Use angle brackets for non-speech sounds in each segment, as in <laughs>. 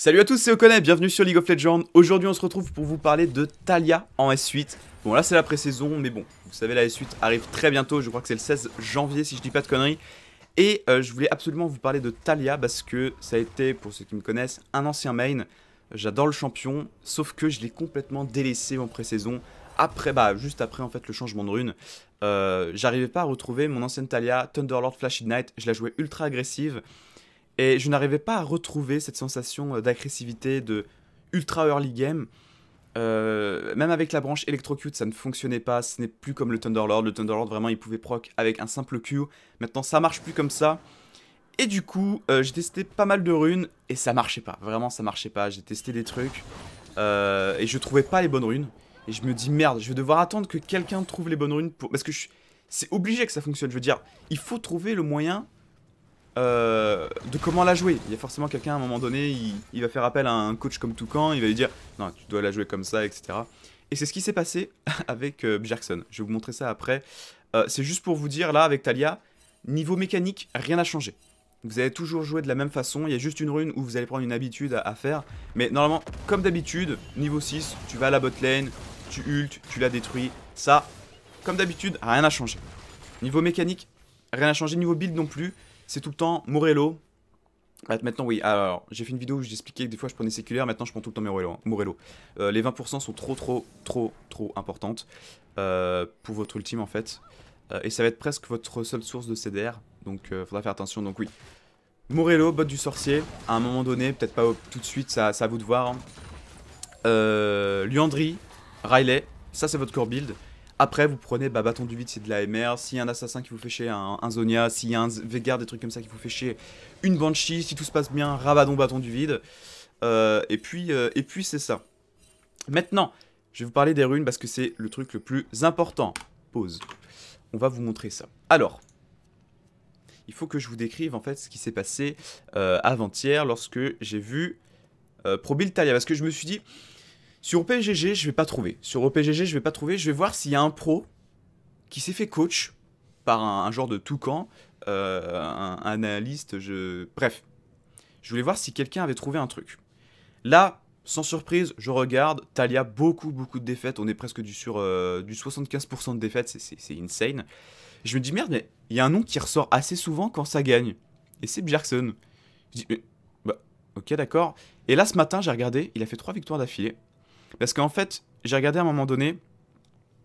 Salut à tous, c'est Oconet, bienvenue sur League of Legends. Aujourd'hui, on se retrouve pour vous parler de Talia en S8. Bon, là, c'est la pré-saison, mais bon, vous savez, la S8 arrive très bientôt. Je crois que c'est le 16 janvier, si je dis pas de conneries. Et euh, je voulais absolument vous parler de Talia parce que ça a été, pour ceux qui me connaissent, un ancien main. J'adore le champion, sauf que je l'ai complètement délaissé en pré-saison. Après, bah, juste après, en fait, le changement de rune. Euh, j'arrivais pas à retrouver mon ancienne Talia, Thunderlord Flash Knight. Je la jouais ultra agressive. Et je n'arrivais pas à retrouver cette sensation euh, d'agressivité, de ultra early game. Euh, même avec la branche Electrocute, ça ne fonctionnait pas. Ce n'est plus comme le Thunderlord. Le Thunderlord, vraiment, il pouvait proc avec un simple Q. Maintenant, ça marche plus comme ça. Et du coup, euh, j'ai testé pas mal de runes et ça marchait pas. Vraiment, ça marchait pas. J'ai testé des trucs et je trouvais pas les bonnes runes. Et je me dis merde, je vais devoir attendre que quelqu'un trouve les bonnes runes Parce que c'est obligé que ça fonctionne. Je veux dire, il faut trouver le moyen euh, de comment la jouer. Il y a forcément quelqu'un à un moment donné, il, va faire appel à un coach comme Toucan, il va lui dire non, tu dois la jouer comme ça, etc. Et c'est ce qui s'est passé <laughs> avec euh, Je vais vous montrer ça après. Euh, c'est juste pour vous dire là, avec Talia, niveau mécanique, rien n'a changé. Vous allez toujours jouer de la même façon, il y a juste une rune où vous allez prendre une habitude à, faire. Mais normalement, comme d'habitude, niveau 6, tu vas à la bot lane, tu ult, tu la détruis. Ça, comme d'habitude, rien n'a changé. Niveau mécanique, rien n'a changé. Niveau build non plus c'est tout le temps Morello. Ah, maintenant, oui, alors j'ai fait une vidéo où j'expliquais que des fois je prenais séculaire, maintenant je prends tout le temps Morello. Hein. Euh, les 20% sont trop, trop, trop, trop importantes euh, pour votre ultime en fait. Euh, et ça va être presque votre seule source de CDR, donc faudra faire attention. Donc, oui, Morello, botte du sorcier, à un moment donné, peut-être pas tout de suite, ça, ça à vous de voir. Hein. luandri, Riley, ça c'est votre core build. Après, vous prenez bah, Bâton du Vide, c'est de la MR. S'il y a un assassin qui vous fait chier, un, Zonia, s'il y a un Vegard, des trucs comme ça qui vous fait chier, une Banshee, si tout se passe bien, Rabadon, Bâton du Vide. Euh, et puis, euh, et puis c'est ça. Maintenant, je vais vous parler des runes parce que c'est le truc le plus important. Pause. On va vous montrer ça. Alors, il faut que je vous décrive en fait ce qui s'est passé euh, avant-hier lorsque j'ai vu Probil Parce que je me suis dit, sur OPGG, je vais pas trouver. Sur OPGG, je vais pas trouver. Je vais voir s'il y a un pro qui s'est fait coach par un, genre de toucan, euh, un, analyste, je... bref. Je voulais voir si quelqu'un avait trouvé un truc. Là, sans surprise, je regarde, Talia, beaucoup, beaucoup de défaites. On est presque du, sur euh, du 75% de défaites, c'est insane. Je me dis, merde, mais il y a un nom qui ressort assez souvent quand ça gagne. Et c'est Bjergsen. Je dis, bah, ok, d'accord. Et là, ce matin, j'ai regardé, il a fait trois victoires d'affilée. Parce qu'en fait, j'ai regardé à un moment donné,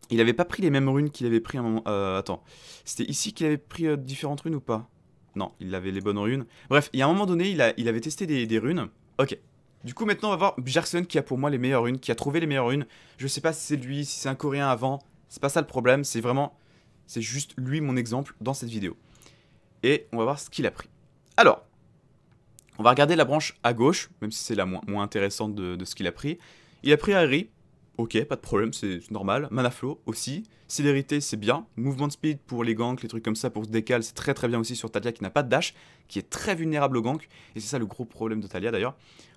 il avait pas pris les mêmes runes qu'il avait pris à un moment. Euh, attends, c'était ici qu'il avait pris euh, différentes runes ou pas Non, il avait les bonnes runes. Bref, il y a un moment donné, il, avait testé des, runes. Ok. Du coup, maintenant, on va voir Bjergsen qui a pour moi les meilleures runes, qui a trouvé les meilleures runes. Je sais pas si c'est lui, si c'est un coréen avant. C'est pas ça le problème, c'est vraiment. C'est juste lui mon exemple dans cette vidéo. Et on va voir ce qu'il a pris. Alors, on va regarder la branche à gauche, même si c'est la moins, intéressante de, de ce qu'il a pris. Il a pris Harry, ok, pas de problème, c'est normal. Flow aussi. Célérité, c'est bien. Mouvement de speed pour les ganks, les trucs comme ça pour se décaler, c'est très très bien aussi sur Talia qui n'a pas de dash, qui est très vulnérable aux ganks. Et c'est ça le gros problème de Talia d'ailleurs.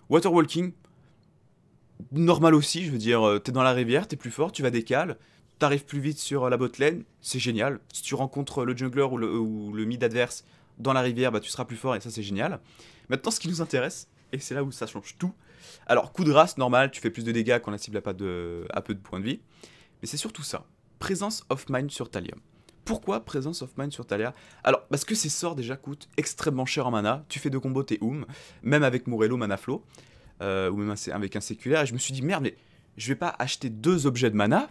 Waterwalking, normal aussi, je veux dire, euh, t'es dans la rivière, t'es plus fort, tu vas décaler, t'arrives plus vite sur euh, la botlane, c'est génial. Si tu rencontres euh, le jungler ou le, ou le mid adverse dans la rivière, bah tu seras plus fort et ça c'est génial. Maintenant, ce qui nous intéresse, et c'est là où ça change tout, alors, coup de race, normal, tu fais plus de dégâts quand la cible a, pas de, peu de points de vie. Mais c'est surtout ça. Présence of Mind sur Talia. Pourquoi Présence of Mind sur Talia Alors, parce que ces sorts déjà coûtent extrêmement cher en mana. Tu fais deux combos, t'es oum. Même avec Morello, mana euh, ou même avec un séculaire. Et je me suis dit, merde, mais je vais pas acheter deux objets de mana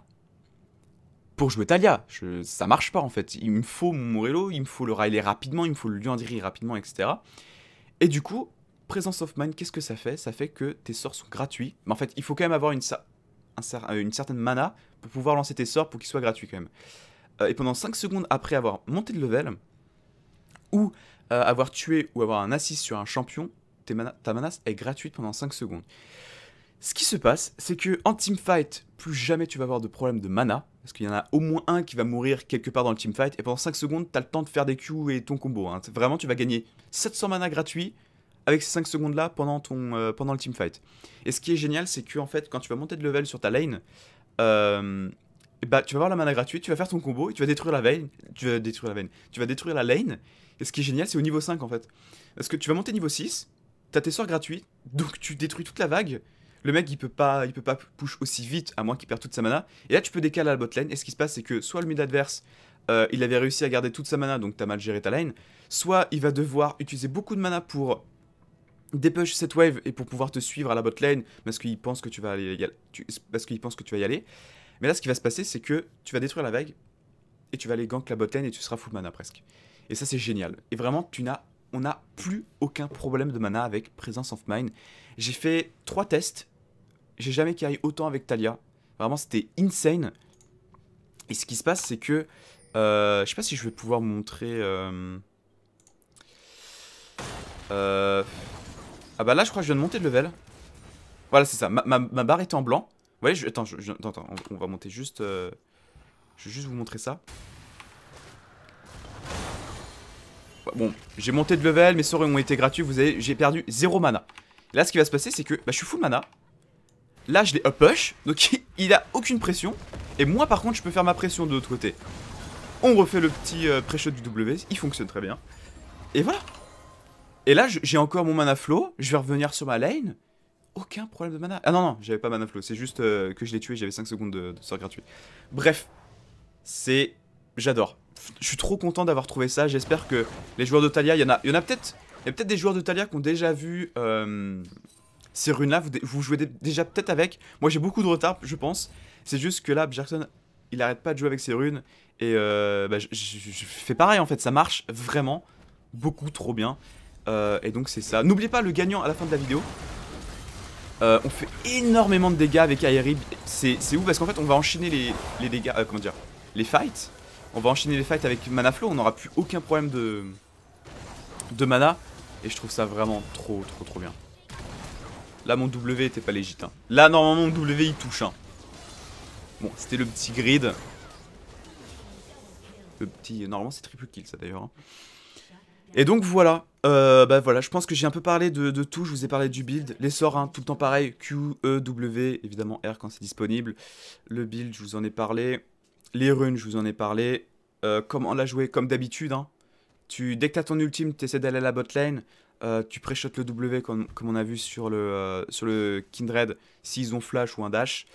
pour jouer Talia. ça marche pas en fait. Il me faut Morello, il me faut le Riley rapidement, il me faut le Luandiri rapidement, etc. Et du coup, Présence of Mind, qu'est-ce que ça fait Ça fait que tes sorts sont gratuits. Mais en fait, il faut quand même avoir une, euh, certaine mana pour pouvoir lancer tes sorts pour qu'ils soient gratuits quand même. Euh, et pendant 5 secondes après avoir monté de level, ou euh, avoir tué ou avoir un assist sur un champion, ta mana est gratuite pendant 5 secondes. Ce qui se passe, c'est que en teamfight, plus jamais tu vas avoir de problème de mana, parce qu'il y en a au moins un qui va mourir quelque part dans le teamfight, et pendant 5 secondes, tu as le temps de faire des Q et ton combo. Hein. Vraiment, tu vas gagner 700 mana gratuits avec ces 5 secondes là pendant, ton, euh, pendant le teamfight. Et ce qui est génial, c'est que en fait, quand tu vas monter de level sur ta lane, euh, bah, tu vas avoir la mana gratuite, tu vas faire ton combo et tu vas détruire la veine. Tu vas détruire la veine. Tu vas détruire la lane. Et ce qui est génial, c'est au niveau 5 en fait. Parce que tu vas monter niveau 6, t'as tes sorts gratuits, donc tu détruis toute la vague. Le mec il peut pas il peut pas push aussi vite à moins qu'il perde toute sa mana. Et là tu peux décaler à la lane. Et ce qui se passe c'est que soit le mid adverse euh, il avait réussi à garder toute sa mana donc t'as mal géré ta lane, soit il va devoir utiliser beaucoup de mana pour dépêche cette wave et pour pouvoir te suivre à la bot lane parce qu'il pense que tu vas parce pense que tu vas y aller. Mais là, ce qui va se passer, c'est que tu vas détruire la vague et tu vas aller gank la bot lane et tu seras full mana presque. Et ça, c'est génial. Et vraiment, tu n'as, on n'a plus aucun problème de mana avec Presence of Mine. J'ai fait trois tests. J'ai jamais carry autant avec Talia. Vraiment, c'était insane. Et ce qui se passe, c'est que euh, je sais pas si je vais pouvoir montrer. Euh, euh, ah bah là, je crois que je viens de monter de level. Voilà, c'est ça. Ma, barre était en blanc. Vous voyez, je, attends, on, va monter juste... Euh, je vais juste vous montrer ça. Bon, j'ai monté de level, mes sorts ont été gratuits, vous avez, j'ai perdu zéro mana. Là, ce qui va se passer, c'est que bah, je suis full mana. Là, je l'ai up push, donc <laughs> il a aucune pression. Et moi, par contre, je peux faire ma pression de l'autre côté. On refait le petit euh, du W, il fonctionne très bien. Et voilà et là, j'ai encore mon mana flow, je vais revenir sur ma lane. Aucun problème de mana. Ah non, non, j'avais pas mana flow, c'est juste euh, que je l'ai tué, j'avais 5 secondes de, sort gratuit. Bref, c'est... J'adore. Je suis trop content d'avoir trouvé ça, j'espère que les joueurs de il y en a, y en a peut-être... Il y a peut-être des joueurs de Talia qui ont déjà vu euh, ces runes-là, vous, jouez déjà peut-être avec. Moi, j'ai beaucoup de retard, je pense. C'est juste que là, Jackson, il arrête pas de jouer avec ses runes. Et euh, bah, je fais pareil, en fait, ça marche vraiment beaucoup trop bien. Euh, et donc c'est ça. N'oubliez pas le gagnant à la fin de la vidéo. Euh, on fait énormément de dégâts avec Aerib. C'est ouf parce qu'en fait on va enchaîner les, dégâts. Euh, comment dire Les fights. On va enchaîner les fights avec mana Manaflow. On n'aura plus aucun problème de, de mana. Et je trouve ça vraiment trop trop trop bien. Là mon W était pas légit. Hein. Là normalement mon W il touche. Hein. Bon c'était le petit grid. Le petit. Normalement c'est triple kill ça d'ailleurs. Hein. Et donc voilà. Euh, bah voilà, je pense que j'ai un peu parlé de, tout. Je vous ai parlé du build, les sorts, hein, tout le temps pareil. Q, E, W, évidemment R quand c'est disponible. Le build, je vous en ai parlé. Les runes, je vous en ai parlé. Euh, comment la jouer comme d'habitude. Hein. Tu, dès que t'as ton ultime, essaies d'aller à la botlane, euh, tu pré le W comme, on a vu sur le, sur le Kindred s'ils ont flash ou un dash.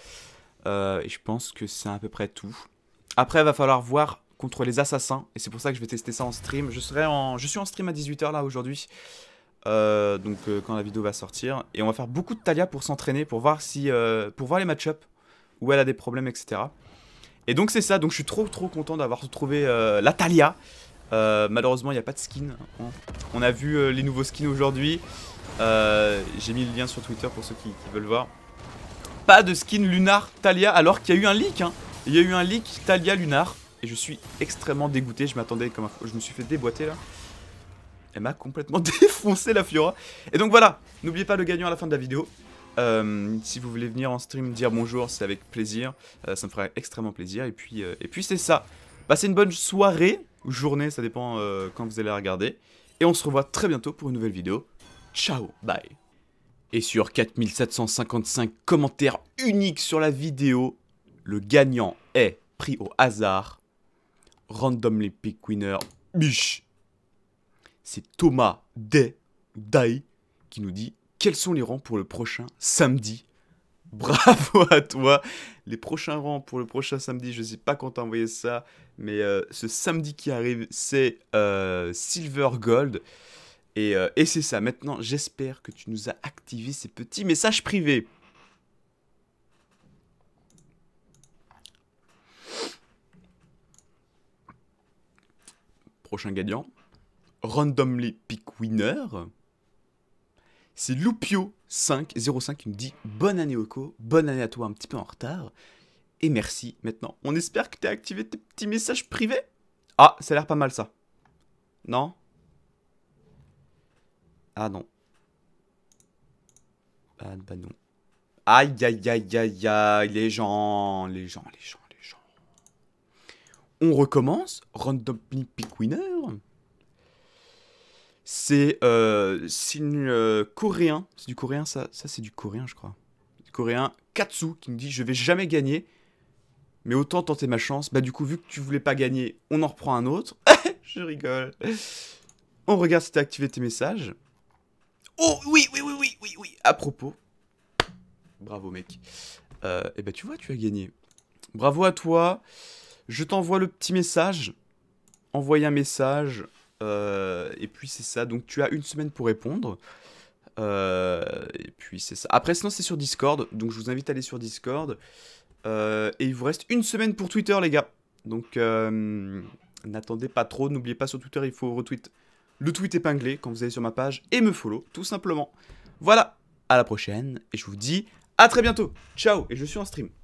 et je pense que c'est à peu près tout. Après, il va falloir voir contre les assassins. Et c'est pour ça que je vais tester ça en stream. Je, serai en... je suis en stream à 18h là aujourd'hui. Euh, donc euh, quand la vidéo va sortir. Et on va faire beaucoup de Talia pour s'entraîner, pour voir si, euh, pour voir les match-up, où elle a des problèmes, etc. Et donc c'est ça, donc je suis trop trop content d'avoir trouvé la Talia. malheureusement il n'y a pas de skin. Hein. On a vu les nouveaux skins aujourd'hui. J'ai mis le lien sur Twitter pour ceux qui, veulent voir. Pas de skin Lunar Talia alors qu'il y a eu un leak. Hein. Il y a eu un leak Talia Lunar. Et je suis extrêmement dégoûté. Je m'attendais comme un... Je me suis fait déboîter là. Elle m'a complètement <laughs> défoncé la Fiora. Et donc voilà, n'oubliez pas le gagnant à la fin de la vidéo. Euh, si vous voulez venir en stream dire bonjour, c'est avec plaisir. Euh, ça me ferait extrêmement plaisir. Et puis, euh, et puis c'est ça. Passez une bonne soirée ou journée, ça dépend quand vous allez regarder. Et on se revoit très bientôt pour une nouvelle vidéo. Ciao, bye. Et sur 4755 commentaires uniques sur la vidéo, le gagnant est pris au hasard Randomly Pick Winner. mich C'est Thomas Day, qui nous dit quels sont les rangs pour le prochain samedi. <laughs> Bravo à toi Les prochains rangs pour le prochain samedi, je ne sais pas quand t'as envoyé ça, mais euh, ce samedi qui arrive, c'est euh, Silver Gold. Et, euh, et c'est ça. Maintenant, j'espère que tu nous as activé ces petits messages privés. prochain gagnant. Randomly Pick Winner. C'est Loupio505 qui me dit Bonne année, Oko. Bonne année à toi, un petit peu en retard. Et merci maintenant. On espère que tu as activé tes petits messages privés. Ah, ça a l'air pas mal ça. Non Ah non. Ah bah non. Aïe aïe aïe aïe aïe, les gens, les gens, les gens. On recommence. Random Pick Winner. C'est euh, euh, coréen. C'est du coréen, ça. Ça, c'est du coréen, je crois. Du coréen Katsu qui me dit Je vais jamais gagner, mais autant tenter ma chance. Bah, du coup, vu que tu voulais pas gagner, on en reprend un autre. <laughs> je rigole. On regarde si t'as activé tes messages. Oh, oui, oui, oui, oui, oui, oui. À propos. Bravo, mec. et euh, eh bah, ben, tu vois, tu as gagné. Bravo à toi. Je t'envoie le petit message. Envoyez un message. Euh, et puis c'est ça. Donc tu as une semaine pour répondre. Euh, et puis c'est ça. Après, sinon, c'est sur Discord. Donc je vous invite à aller sur Discord. Euh, et il vous reste une semaine pour Twitter, les gars. Donc n'attendez pas trop. N'oubliez pas sur Twitter, il faut retweet le tweet épinglé quand vous allez sur ma page et me follow, tout simplement. Voilà. À la prochaine. Et je vous dis à très bientôt. Ciao. Et je suis en stream.